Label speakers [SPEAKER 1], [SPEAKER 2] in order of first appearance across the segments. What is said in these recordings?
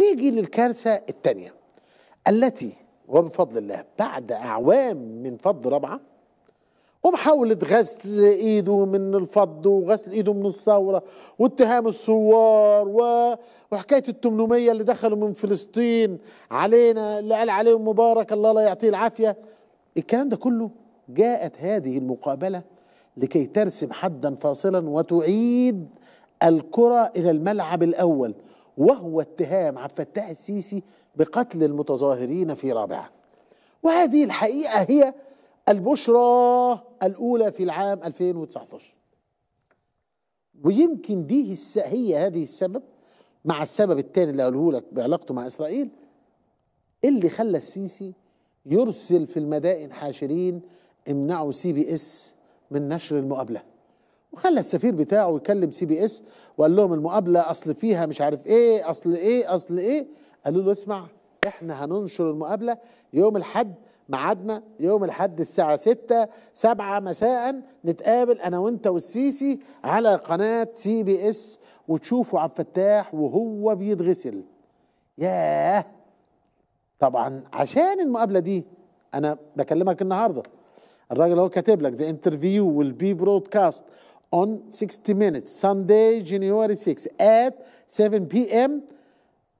[SPEAKER 1] نيجي للكارثة الثانية التي وبفضل الله بعد أعوام من فض ربعة ومحاولة غسل إيده من الفض وغسل إيده من الثورة واتهام الثوار و... وحكاية 800 اللي دخلوا من فلسطين علينا اللي قال عليهم مبارك الله لا يعطيه العافية الكلام ده كله جاءت هذه المقابلة لكي ترسم حدا فاصلا وتعيد الكرة إلى الملعب الأول وهو اتهام عبد الفتاح السيسي بقتل المتظاهرين في رابعه وهذه الحقيقه هي البشرى الاولى في العام 2019 ويمكن دي هي هذه السبب مع السبب الثاني اللي قاله لك بعلاقته مع اسرائيل اللي خلى السيسي يرسل في المدائن حاشرين امنعوا سي بي اس من نشر المقابله وخلى السفير بتاعه يكلم سي بي اس وقال لهم المقابله اصل فيها مش عارف ايه اصل ايه اصل ايه قالوا له اسمع احنا هننشر المقابله يوم الاحد ميعادنا يوم الاحد الساعة 6 7 مساء نتقابل أنا وأنت والسيسي على قناة سي بي إس وتشوفوا عبد الفتاح وهو بيتغسل. ياه طبعا عشان المقابلة دي أنا بكلمك النهاردة الراجل هو كاتب لك ذا انترفيو والبي برودكاست on 60 Minutes Sunday January 6 at 7 p.m.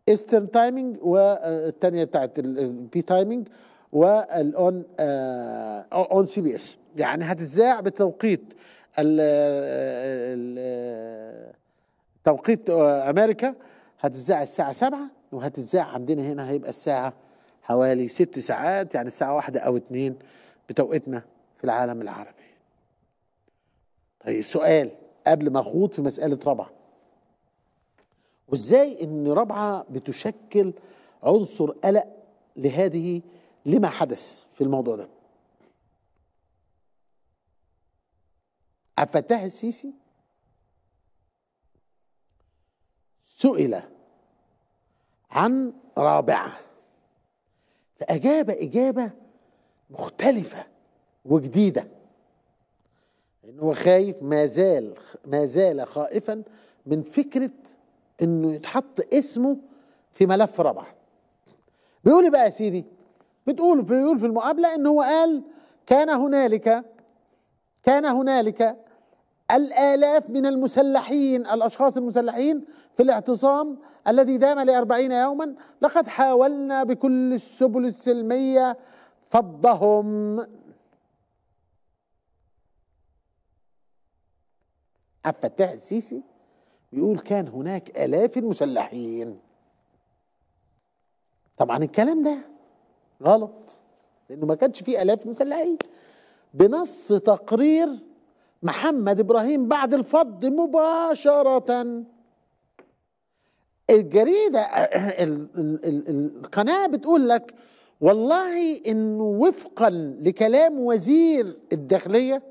[SPEAKER 1] Eastern Timing والثانية uh, بتاعت البي تايمينج والاون اون سي بي اس يعني هتتذاع بتوقيت ال uh, ال uh, توقيت امريكا هتتذاع الساعة 7 وهتتذاع عندنا هنا هيبقى الساعة حوالي ست ساعات يعني الساعة واحدة أو اتنين بتوقيتنا في العالم العربي طيب سؤال قبل ما اخوض في مساله رابعه وازاي ان رابعه بتشكل عنصر قلق لهذه لما حدث في الموضوع ده الفتاح السيسي سئل عن رابعه فاجاب اجابه مختلفه وجديده لأن هو خايف ما زال ما زال خائفا من فكرة إنه يتحط اسمه في ملف رابعة بيقول إيه بقى يا سيدي بتقول بيقول في المقابلة إن هو قال كان هنالك كان هنالك الآلاف من المسلحين الأشخاص المسلحين في الاعتصام الذي دام لأربعين يوما لقد حاولنا بكل السبل السلمية فضهم عبد الفتاح السيسي بيقول كان هناك آلاف المسلحين طبعا الكلام ده غلط لأنه ما كانش فيه آلاف المسلحين بنص تقرير محمد إبراهيم بعد الفض مباشرة الجريدة القناة بتقول لك والله انه وفقا لكلام وزير الداخليه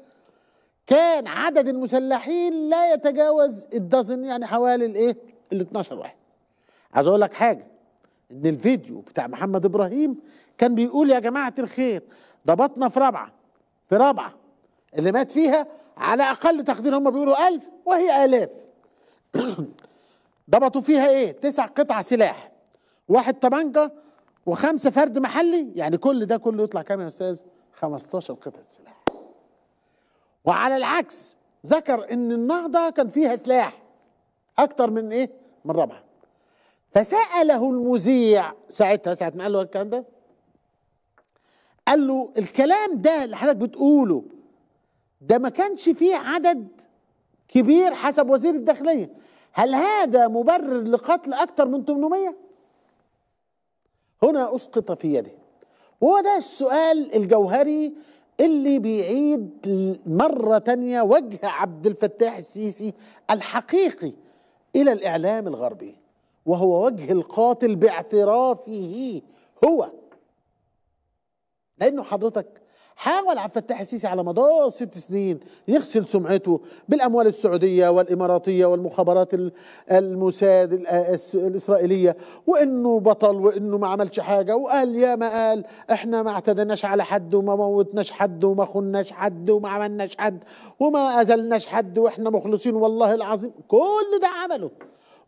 [SPEAKER 1] كان عدد المسلحين لا يتجاوز الدزن يعني حوالي الايه ال 12 واحد عايز اقول لك حاجه ان الفيديو بتاع محمد ابراهيم كان بيقول يا جماعه الخير ضبطنا في رابعه في رابعه اللي مات فيها على اقل تقدير هم بيقولوا ألف وهي الاف ضبطوا فيها ايه تسع قطع سلاح واحد طبنجه وخمسه فرد محلي يعني كل ده كله يطلع كام يا استاذ 15 قطعه سلاح وعلى العكس ذكر ان النهضه كان فيها سلاح اكتر من ايه من رابعه فساله المذيع ساعتها ساعه ما قال له الكلام ده قال له الكلام ده اللي حضرتك بتقوله ده ما كانش فيه عدد كبير حسب وزير الداخليه هل هذا مبرر لقتل اكتر من 800 هنا اسقط في يده وهو ده السؤال الجوهري اللي بيعيد مرة تانية وجه عبد الفتاح السيسي الحقيقي إلى الإعلام الغربي وهو وجه القاتل باعترافه هو لأنه حضرتك حاول عبد الفتاح السيسي على مدار ست سنين يغسل سمعته بالاموال السعوديه والاماراتيه والمخابرات الموساد الاسرائيليه وانه بطل وانه ما عملش حاجه وقال يا ما قال احنا ما اعتدناش على حد وما موتناش حد وما خناش حد وما عملناش حد وما اذلناش حد واحنا مخلصين والله العظيم كل ده عمله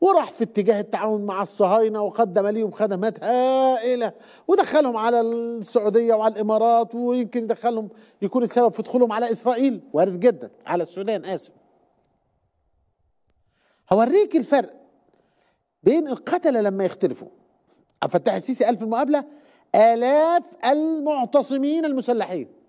[SPEAKER 1] وراح في اتجاه التعاون مع الصهاينة وقدم ليهم خدمات هائلة ودخلهم على السعودية وعلى الإمارات ويمكن دخلهم يكون السبب في دخولهم على إسرائيل وارد جدا على السودان آسف هوريك الفرق بين القتلة لما يختلفوا عبد الفتاح السيسي قال في المقابلة آلاف المعتصمين المسلحين